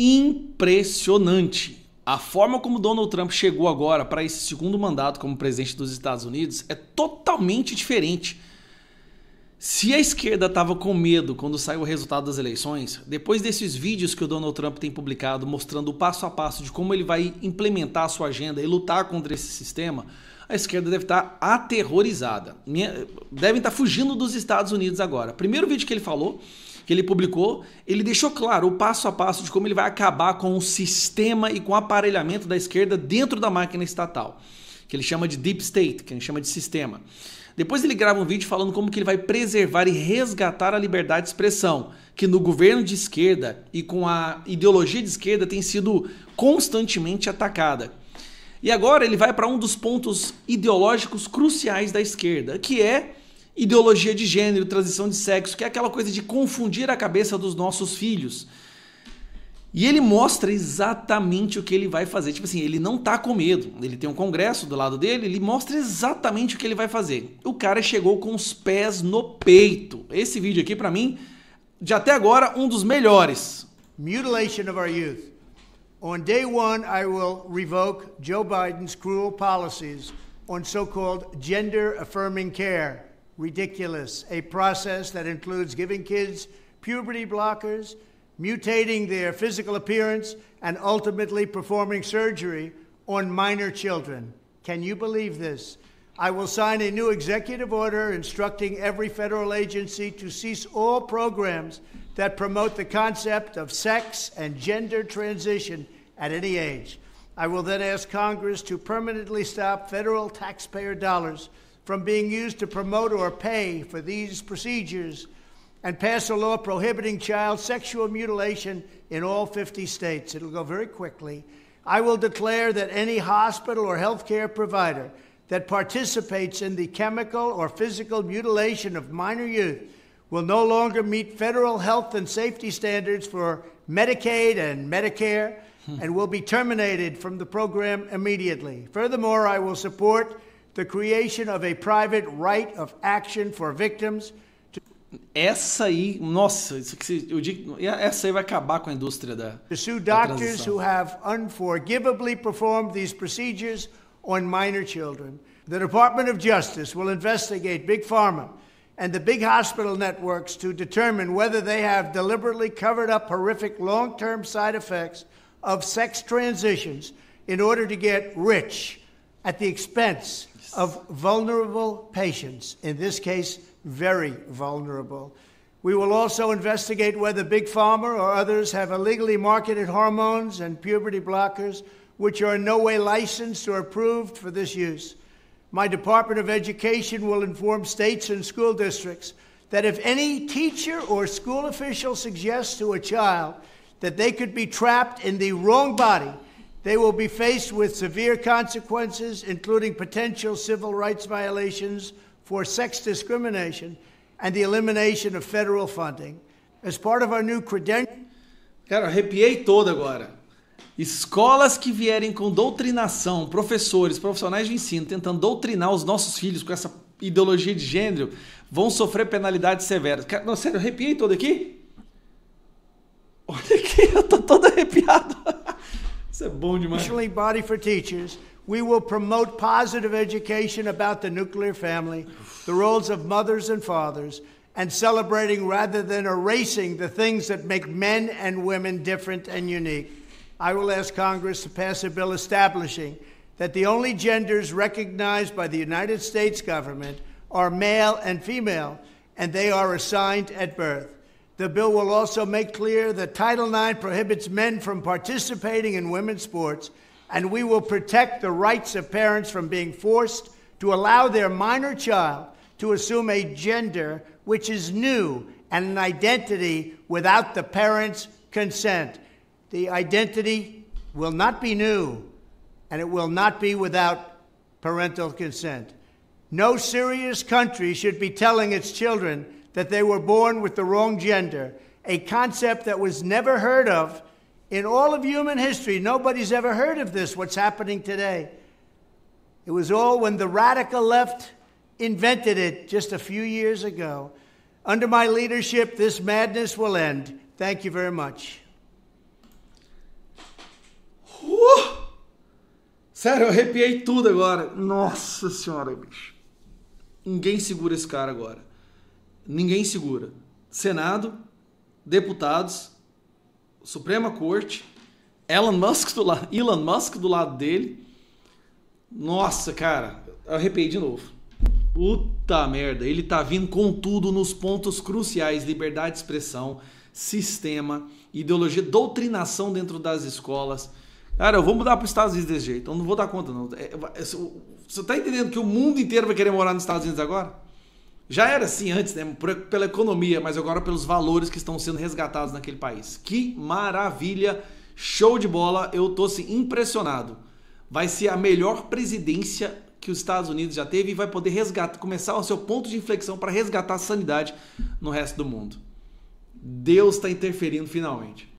impressionante. A forma como Donald Trump chegou agora para esse segundo mandato como presidente dos Estados Unidos é totalmente diferente. Se a esquerda estava com medo quando saiu o resultado das eleições, depois desses vídeos que o Donald Trump tem publicado mostrando o passo a passo de como ele vai implementar a sua agenda e lutar contra esse sistema, a esquerda deve estar tá aterrorizada. Devem estar tá fugindo dos Estados Unidos agora. Primeiro vídeo que ele falou que ele publicou, ele deixou claro o passo a passo de como ele vai acabar com o sistema e com o aparelhamento da esquerda dentro da máquina estatal, que ele chama de deep state, que ele chama de sistema. Depois ele grava um vídeo falando como que ele vai preservar e resgatar a liberdade de expressão, que no governo de esquerda e com a ideologia de esquerda tem sido constantemente atacada. E agora ele vai para um dos pontos ideológicos cruciais da esquerda, que é ideologia de gênero, transição de sexo, que é aquela coisa de confundir a cabeça dos nossos filhos. E ele mostra exatamente o que ele vai fazer. Tipo assim, ele não tá com medo. Ele tem um congresso do lado dele, ele mostra exatamente o que ele vai fazer. O cara chegou com os pés no peito. Esse vídeo aqui, para mim, de até agora, um dos melhores. Mutilation of our youth. On day one, I will revoke Joe Biden's cruel policies on so-called gender-affirming care. ridiculous, a process that includes giving kids puberty blockers, mutating their physical appearance, and ultimately performing surgery on minor children. Can you believe this? I will sign a new executive order instructing every federal agency to cease all programs that promote the concept of sex and gender transition at any age. I will then ask Congress to permanently stop federal taxpayer dollars from being used to promote or pay for these procedures and pass a law prohibiting child sexual mutilation in all 50 states. It'll go very quickly. I will declare that any hospital or healthcare provider that participates in the chemical or physical mutilation of minor youth will no longer meet federal health and safety standards for Medicaid and Medicare hmm. and will be terminated from the program immediately. Furthermore, I will support the creation of a private right of action for victims. To... Essa aí, nossa, eu digo, essa aí vai acabar com a indústria da. To sue doctors who have unforgivably performed these procedures on minor children. The Department of Justice will investigate Big Pharma and the big hospital networks to determine whether they have deliberately covered up horrific long term side effects of sex transitions in order to get rich at the expense of vulnerable patients, in this case, very vulnerable. We will also investigate whether Big Pharma or others have illegally marketed hormones and puberty blockers, which are in no way licensed or approved for this use. My Department of Education will inform states and school districts that if any teacher or school official suggests to a child that they could be trapped in the wrong body, They will be faced with severe consequences, including potential civil rights violations for sex discrimination and the elimination of federal funding. As part of our new Cara, arrepiei todo agora. Escolas que vierem com doutrinação, professores, profissionais de ensino tentando doutrinar os nossos filhos com essa ideologia de gênero vão sofrer penalidades severas. Cara, não, sério, arrepiei todo aqui? Olha aqui, eu tô todo arrepiado. Isso é bom demais. National Body for Teachers, we will promote positive education about the nuclear family, the roles of mothers and fathers, and celebrating rather than erasing the things that make men and women different and unique. I will ask Congress to pass a bill establishing that the only genders recognized by the United States government are male and female, and they are assigned at birth. The bill will also make clear that Title IX prohibits men from participating in women's sports, and we will protect the rights of parents from being forced to allow their minor child to assume a gender which is new and an identity without the parent's consent. The identity will not be new, and it will not be without parental consent. No serious country should be telling its children that they were born with the wrong gender, a concept that was never heard of in all of human history. Nobody's ever heard of this, what's happening today. It was all when the radical left invented it just a few years ago. Under my leadership, this madness will end. Thank you very much. Uh! Sério, eu arrepiei tudo agora. Nossa senhora, bicho. Ninguém segura esse cara agora. ninguém segura. Senado, deputados, Suprema Corte, Elon Musk do, lado Elon Musk do lado dele. Nossa, cara, arrepiei de novo. Puta merda, ele tá vindo com tudo nos pontos cruciais: liberdade de expressão, sistema, ideologia, doutrinação dentro das escolas. Cara, eu vou mudar para os Estados Unidos desse jeito, eu não vou dar conta, não. É, é, é, você tá entendendo que o mundo inteiro vai querer morar nos Estados Unidos agora? Já era assim antes, né? pela economia, mas agora pelos valores que estão sendo resgatados naquele país. Que maravilha! Show de bola! Eu tô assim, impressionado. Vai ser a melhor presidência que os Estados Unidos já teve e vai poder resgatar, começar o seu ponto de inflexão para resgatar a sanidade no resto do mundo. Deus está interferindo finalmente.